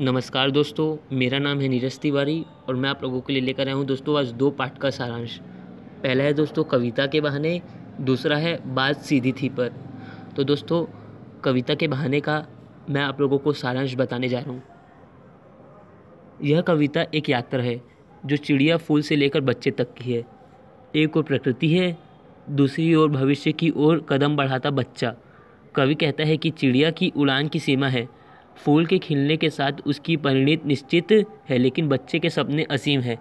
नमस्कार दोस्तों मेरा नाम है नीरज तिवारी और मैं आप लोगों के लिए लेकर आया हूँ दोस्तों आज दो पाठ का सारांश पहला है दोस्तों कविता के बहाने दूसरा है बात सीधी थी पर तो दोस्तों कविता के बहाने का मैं आप लोगों को सारांश बताने जा रहा हूँ यह कविता एक यात्रा है जो चिड़िया फूल से लेकर बच्चे तक की है एक और प्रकृति है दूसरी ओर भविष्य की ओर कदम बढ़ाता बच्चा कवि कहता है कि चिड़िया की उड़ान की सीमा है फूल के खिलने के साथ उसकी परिणित निश्चित है लेकिन बच्चे के सपने असीम हैं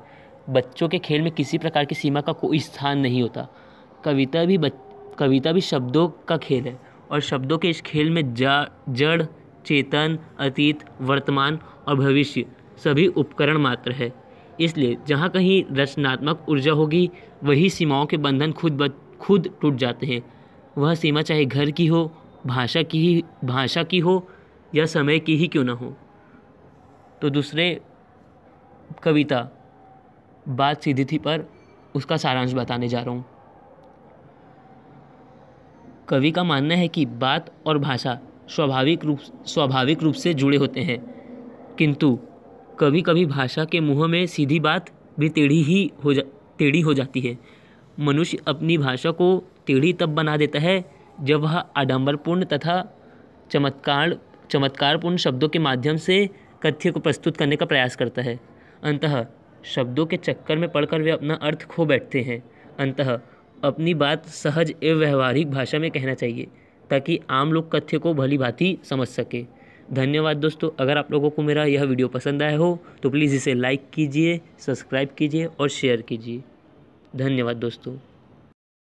बच्चों के खेल में किसी प्रकार की सीमा का कोई स्थान नहीं होता कविता भी बच कविता भी शब्दों का खेल है और शब्दों के इस खेल में जा जड़ चेतन अतीत वर्तमान और भविष्य सभी उपकरण मात्र है इसलिए जहाँ कहीं रचनात्मक ऊर्जा होगी वही सीमाओं के बंधन खुद ब खुद टूट जाते हैं वह सीमा चाहे घर की हो भाषा की भाषा की हो या समय की ही क्यों ना हो तो दूसरे कविता बात सीधी थी पर उसका सारांश बताने जा रहा हूँ कवि का मानना है कि बात और भाषा स्वाभाविक रूप स्वाभाविक रूप से जुड़े होते हैं किंतु कभी कभी भाषा के मुँह में सीधी बात भी टेढ़ी ही हो जा टेढ़ी हो जाती है मनुष्य अपनी भाषा को टेढ़ी तब बना देता है जब वह आडम्बरपूर्ण तथा चमत्कार चमत्कारपूर्ण शब्दों के माध्यम से कथ्य को प्रस्तुत करने का प्रयास करता है अंतः शब्दों के चक्कर में पढ़कर वे अपना अर्थ खो बैठते हैं अंतः अपनी बात सहज एवं व्यवहारिक भाषा में कहना चाहिए ताकि आम लोग कथ्य को भली भांति समझ सके धन्यवाद दोस्तों अगर आप लोगों को मेरा यह वीडियो पसंद आया हो तो प्लीज़ इसे लाइक कीजिए सब्सक्राइब कीजिए और शेयर कीजिए धन्यवाद दोस्तों